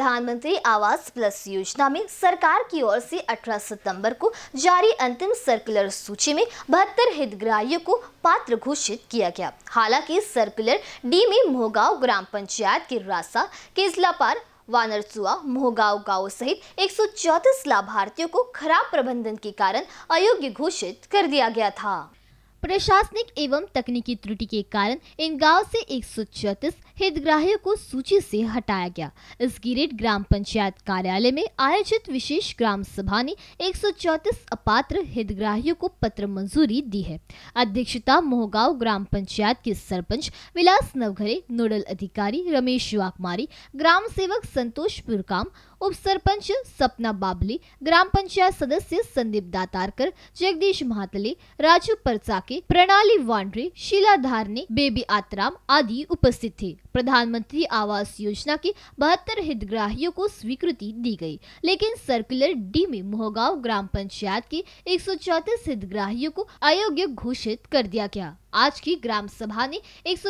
प्रधानमंत्री आवास प्लस योजना में सरकार की ओर से 18 सितंबर को जारी अंतिम सर्कुलर सूची में बहत्तर हितग्राहियों को पात्र घोषित किया गया हालांकि सर्कुलर डी में मोहगांव ग्राम पंचायत के रासा केजलापार वानरसुआ मोहगांव गांव सहित एक लाभार्थियों को खराब प्रबंधन के कारण अयोग्य घोषित कर दिया गया था प्रशासनिक एवं तकनीकी त्रुटि के कारण इन गांव से एक हितग्राहियों को सूची से हटाया गया इस गिरेट ग्राम पंचायत कार्यालय में आयोजित विशेष ग्राम सभा ने एक अपात्र हितग्राहियों को पत्र मंजूरी दी है अध्यक्षता मोहगांव ग्राम पंचायत के सरपंच विलास नवघरे नोडल अधिकारी रमेश वाकमारी ग्राम सेवक संतोष पुरकाम उप सरपंच सपना बाबली ग्राम पंचायत सदस्य संदीप दातारकर जगदीश महातले राजू परचाक के प्रणाली वांड्रे शिला धारने बेबी आतराम आदि उपस्थित थे प्रधानमंत्री आवास योजना के बहत्तर हितग्राहियों को स्वीकृति दी गई लेकिन सर्कुलर डी में मोहगांव ग्राम पंचायत के एक हितग्राहियों को अयोग्य घोषित कर दिया गया आज की ग्राम सभा ने एक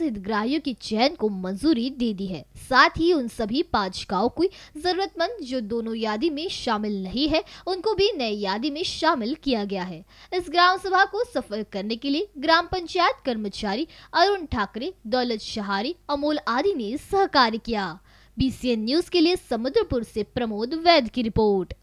हितग्राहियों के चयन को मंजूरी दे दी है साथ ही उन सभी पांच गाँव की जरूरतमंद जो दोनों यादी में शामिल नहीं है उनको भी नई यादी में शामिल किया गया है इस ग्राम सभा को सफल करने के लिए ग्राम पंचायत कर्मचारी अरुण ठाकरे दौलत शहारी अमोल आदि ने सहकार किया बीसीएन न्यूज के लिए समुद्रपुर से प्रमोद वैद की रिपोर्ट